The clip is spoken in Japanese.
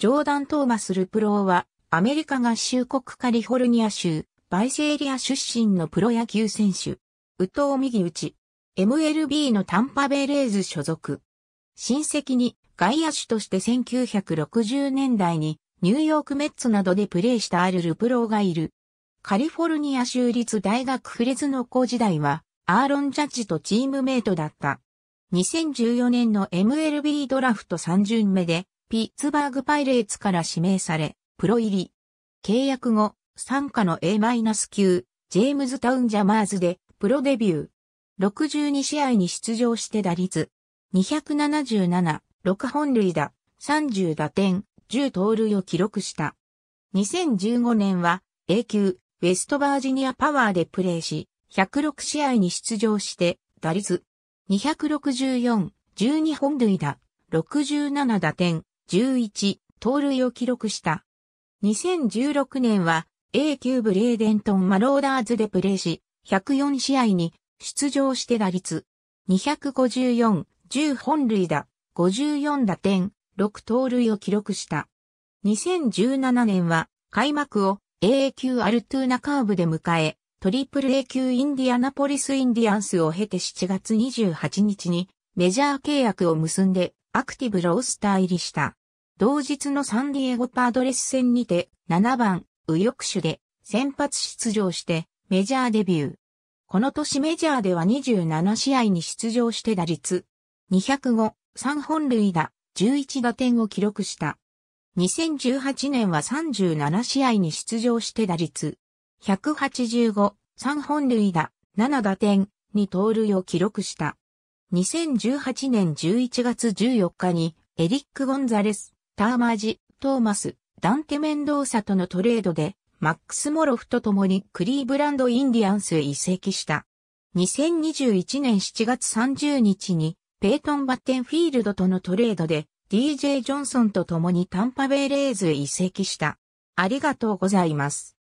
ジョーダン・トーマス・ルプローは、アメリカ合衆国カリフォルニア州、バイセエリア出身のプロ野球選手。宇藤右打ち。MLB のタンパベレーズ所属。親戚に外野手として1960年代にニューヨークメッツなどでプレーしたあるルプローがいる。カリフォルニア州立大学フレズノ校時代は、アーロン・ジャッジとチームメイトだった。2014年の MLB ドラフト3巡目で、ピッツバーグパイレーツから指名され、プロ入り。契約後、参加の A- 9ジェームズタウンジャマーズで、プロデビュー。62試合に出場して打率。277、6本塁打、30打点、10盗塁を記録した。2015年は、A 級、ウェストバージニアパワーでプレーし、106試合に出場して、打率。264、12本塁打、67打点、11、盗塁を記録した。2016年は A 級ブレーデントン・マローダーズでプレーし、104試合に出場して打率254、10本塁打、54打点、6盗塁を記録した。2017年は開幕を A 級アルトゥーナカーブで迎え、トリプル A 級インディアナポリスインディアンスを経て7月28日にメジャー契約を結んでアクティブロースター入りした。同日のサンディエゴパードレス戦にて7番右翼手で先発出場してメジャーデビュー。この年メジャーでは27試合に出場して打率205、3本塁打、11打点を記録した。2018年は37試合に出場して打率185、3本塁打、7打点、に盗塁を記録した。2018年11月14日にエリック・ゴンザレス、ターマージ、トーマス、ダンテ・メンドーサとのトレードで、マックス・モロフと共にクリーブランド・インディアンスへ移籍した。2021年7月30日に、ペイトン・バッテンフィールドとのトレードで、DJ ジョンソンと共にタンパベイレーズへ移籍した。ありがとうございます。